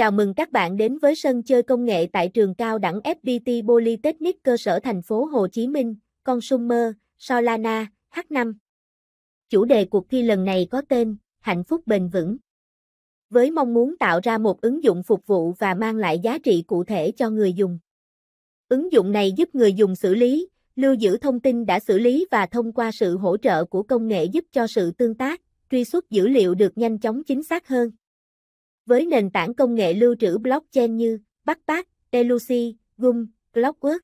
Chào mừng các bạn đến với sân chơi công nghệ tại trường cao đẳng FPT Polytechnic cơ sở thành phố Hồ Chí Minh, Consumer, Solana, H5. Chủ đề cuộc thi lần này có tên Hạnh phúc bền vững. Với mong muốn tạo ra một ứng dụng phục vụ và mang lại giá trị cụ thể cho người dùng. Ứng dụng này giúp người dùng xử lý, lưu giữ thông tin đã xử lý và thông qua sự hỗ trợ của công nghệ giúp cho sự tương tác, truy xuất dữ liệu được nhanh chóng chính xác hơn với nền tảng công nghệ lưu trữ blockchain như Backpack, Delucy, Gum, Clockwork.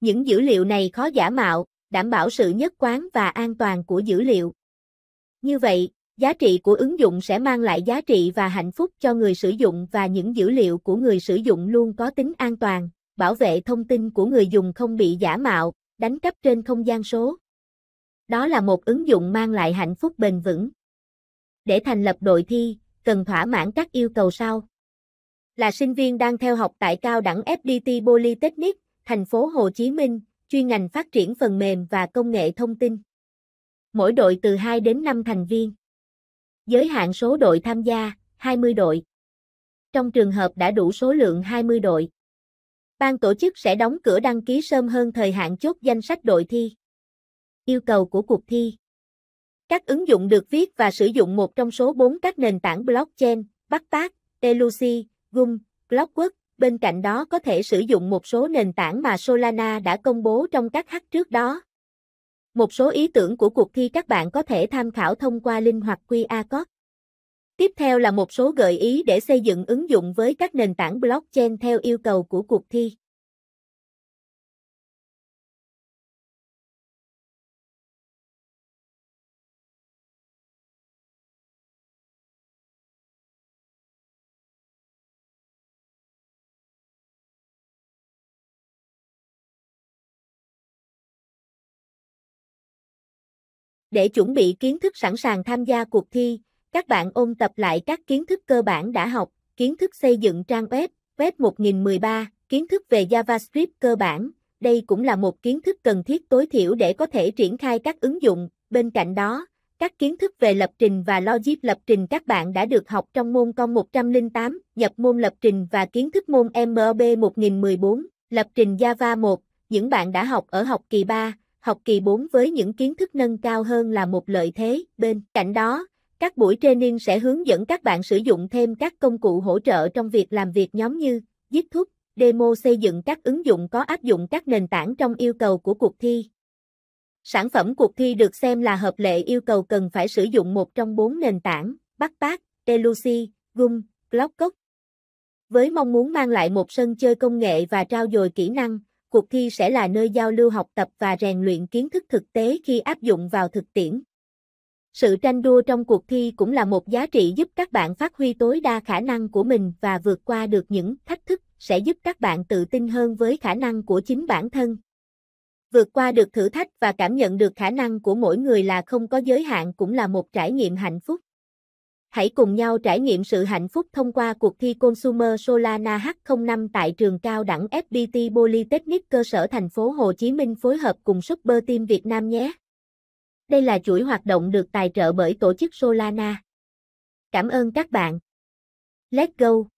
Những dữ liệu này khó giả mạo, đảm bảo sự nhất quán và an toàn của dữ liệu. Như vậy, giá trị của ứng dụng sẽ mang lại giá trị và hạnh phúc cho người sử dụng và những dữ liệu của người sử dụng luôn có tính an toàn, bảo vệ thông tin của người dùng không bị giả mạo, đánh cắp trên không gian số. Đó là một ứng dụng mang lại hạnh phúc bền vững. Để thành lập đội thi, cần thỏa mãn các yêu cầu sau. Là sinh viên đang theo học tại cao đẳng FDT Polytechnic, thành phố Hồ Chí Minh, chuyên ngành phát triển phần mềm và công nghệ thông tin. Mỗi đội từ 2 đến 5 thành viên. Giới hạn số đội tham gia, 20 đội. Trong trường hợp đã đủ số lượng 20 đội, ban tổ chức sẽ đóng cửa đăng ký sớm hơn thời hạn chốt danh sách đội thi. Yêu cầu của cuộc thi các ứng dụng được viết và sử dụng một trong số bốn các nền tảng blockchain, Backpack, Telusi, Gum, Clockwork. Bên cạnh đó có thể sử dụng một số nền tảng mà Solana đã công bố trong các hack trước đó. Một số ý tưởng của cuộc thi các bạn có thể tham khảo thông qua link hoặc QR code. Tiếp theo là một số gợi ý để xây dựng ứng dụng với các nền tảng blockchain theo yêu cầu của cuộc thi. Để chuẩn bị kiến thức sẵn sàng tham gia cuộc thi, các bạn ôn tập lại các kiến thức cơ bản đã học, kiến thức xây dựng trang web, web 1013, kiến thức về JavaScript cơ bản. Đây cũng là một kiến thức cần thiết tối thiểu để có thể triển khai các ứng dụng. Bên cạnh đó, các kiến thức về lập trình và logic lập trình các bạn đã được học trong môn con 108, nhập môn lập trình và kiến thức môn MOB 1014, lập trình Java 1, những bạn đã học ở học kỳ 3 học kỳ 4 với những kiến thức nâng cao hơn là một lợi thế. Bên cạnh đó, các buổi training sẽ hướng dẫn các bạn sử dụng thêm các công cụ hỗ trợ trong việc làm việc nhóm như viết thúc, demo xây dựng các ứng dụng có áp dụng các nền tảng trong yêu cầu của cuộc thi. Sản phẩm cuộc thi được xem là hợp lệ yêu cầu cần phải sử dụng một trong bốn nền tảng, Backpack, Delucy, Gum, Glockcock. Với mong muốn mang lại một sân chơi công nghệ và trao dồi kỹ năng, cuộc thi sẽ là nơi giao lưu học tập và rèn luyện kiến thức thực tế khi áp dụng vào thực tiễn. Sự tranh đua trong cuộc thi cũng là một giá trị giúp các bạn phát huy tối đa khả năng của mình và vượt qua được những thách thức, sẽ giúp các bạn tự tin hơn với khả năng của chính bản thân. Vượt qua được thử thách và cảm nhận được khả năng của mỗi người là không có giới hạn cũng là một trải nghiệm hạnh phúc. Hãy cùng nhau trải nghiệm sự hạnh phúc thông qua cuộc thi Consumer Solana H05 tại trường cao đẳng FPT Polytechnic cơ sở thành phố Hồ Chí Minh phối hợp cùng Super Team Việt Nam nhé. Đây là chuỗi hoạt động được tài trợ bởi tổ chức Solana. Cảm ơn các bạn. Let's go.